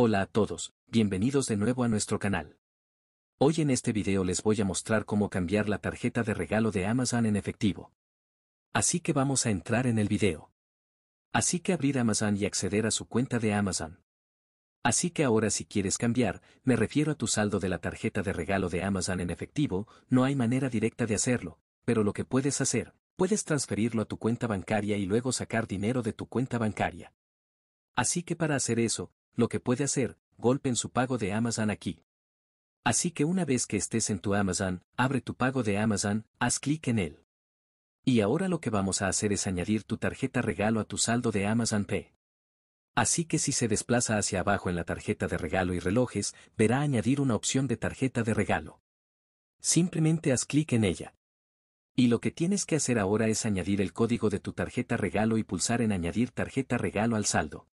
Hola a todos, bienvenidos de nuevo a nuestro canal. Hoy en este video les voy a mostrar cómo cambiar la tarjeta de regalo de Amazon en efectivo. Así que vamos a entrar en el video. Así que abrir Amazon y acceder a su cuenta de Amazon. Así que ahora si quieres cambiar, me refiero a tu saldo de la tarjeta de regalo de Amazon en efectivo, no hay manera directa de hacerlo, pero lo que puedes hacer, puedes transferirlo a tu cuenta bancaria y luego sacar dinero de tu cuenta bancaria. Así que para hacer eso, lo que puede hacer, golpe en su pago de Amazon aquí. Así que una vez que estés en tu Amazon, abre tu pago de Amazon, haz clic en él. Y ahora lo que vamos a hacer es añadir tu tarjeta regalo a tu saldo de Amazon Pay. Así que si se desplaza hacia abajo en la tarjeta de regalo y relojes, verá añadir una opción de tarjeta de regalo. Simplemente haz clic en ella. Y lo que tienes que hacer ahora es añadir el código de tu tarjeta regalo y pulsar en añadir tarjeta regalo al saldo.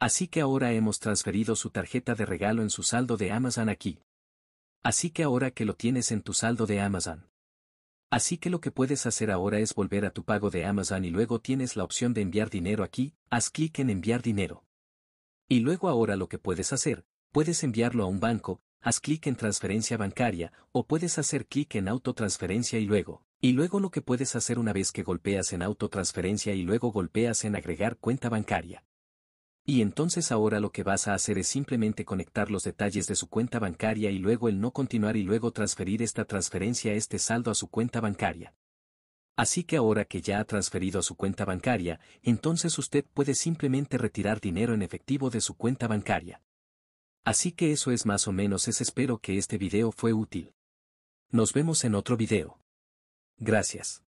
Así que ahora hemos transferido su tarjeta de regalo en su saldo de Amazon aquí. Así que ahora que lo tienes en tu saldo de Amazon. Así que lo que puedes hacer ahora es volver a tu pago de Amazon y luego tienes la opción de enviar dinero aquí, haz clic en enviar dinero. Y luego ahora lo que puedes hacer, puedes enviarlo a un banco, haz clic en transferencia bancaria o puedes hacer clic en autotransferencia y luego. Y luego lo que puedes hacer una vez que golpeas en autotransferencia y luego golpeas en agregar cuenta bancaria. Y entonces ahora lo que vas a hacer es simplemente conectar los detalles de su cuenta bancaria y luego el no continuar y luego transferir esta transferencia este saldo a su cuenta bancaria. Así que ahora que ya ha transferido a su cuenta bancaria, entonces usted puede simplemente retirar dinero en efectivo de su cuenta bancaria. Así que eso es más o menos es espero que este video fue útil. Nos vemos en otro video. Gracias.